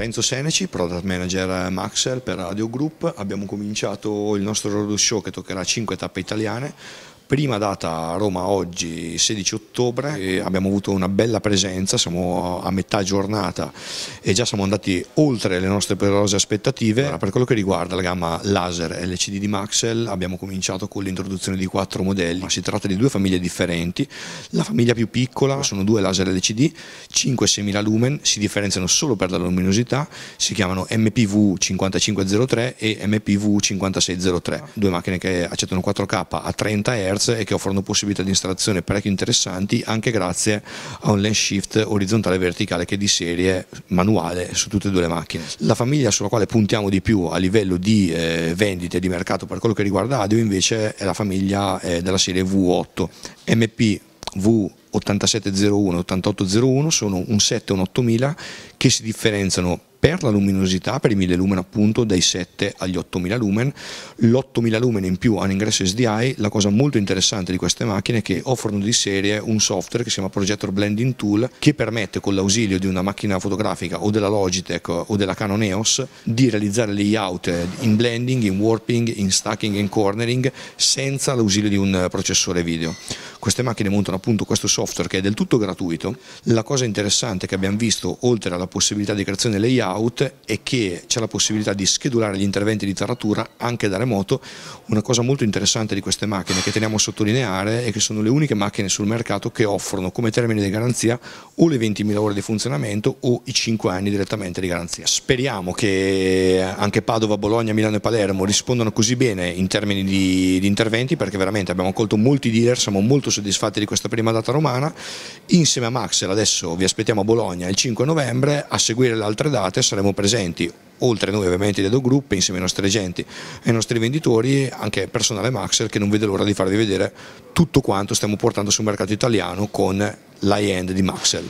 Renzo Seneci, product manager Maxel per Radio Group, abbiamo cominciato il nostro road show che toccherà 5 tappe italiane prima data a Roma oggi 16 ottobre, ecco. abbiamo avuto una bella presenza, siamo a metà giornata e già siamo andati oltre le nostre perose aspettative. Allora, per quello che riguarda la gamma laser LCD di Maxell abbiamo cominciato con l'introduzione di quattro modelli, si tratta di due famiglie differenti, la famiglia più piccola sono due laser LCD, 5-6.000 lumen, si differenziano solo per la luminosità, si chiamano MPV 5503 e MPV 5603, due macchine che accettano 4K a 30 Hz diverse e che offrono possibilità di installazione parecchio interessanti anche grazie a un lens shift orizzontale e verticale che è di serie manuale su tutte e due le macchine. La famiglia sulla quale puntiamo di più a livello di eh, vendite di mercato per quello che riguarda Adio invece è la famiglia eh, della serie V8 MP V 8701 8801 sono un 7 e un 8000 che si differenziano per la luminosità, per i 1000 lumen appunto, dai 7 agli 8000 lumen. L'8000 lumen in più ha un ingresso SDI, la cosa molto interessante di queste macchine è che offrono di serie un software che si chiama Projector Blending Tool che permette con l'ausilio di una macchina fotografica o della Logitech o della Canon EOS di realizzare layout in blending, in warping, in stacking e in cornering senza l'ausilio di un processore video. Queste macchine montano appunto questo software che è del tutto gratuito. La cosa interessante che abbiamo visto, oltre alla possibilità di creazione layout, layout e che c'è la possibilità di schedulare gli interventi di taratura anche da remoto, una cosa molto interessante di queste macchine che teniamo a sottolineare è che sono le uniche macchine sul mercato che offrono come termine di garanzia o le 20.000 ore di funzionamento o i 5 anni direttamente di garanzia. Speriamo che anche Padova, Bologna, Milano e Palermo rispondano così bene in termini di, di interventi perché veramente abbiamo accolto molti dealer, siamo molto soddisfatti di questa prima data romana, insieme a Maxel adesso vi aspettiamo a Bologna il 5 novembre a seguire le altre date sicuramente saremo presenti oltre a noi ovviamente Dedo Group, insieme ai nostri agenti e ai nostri venditori, anche personale Maxer che non vede l'ora di farvi vedere tutto quanto stiamo portando sul mercato italiano con l'high-end di Maxel.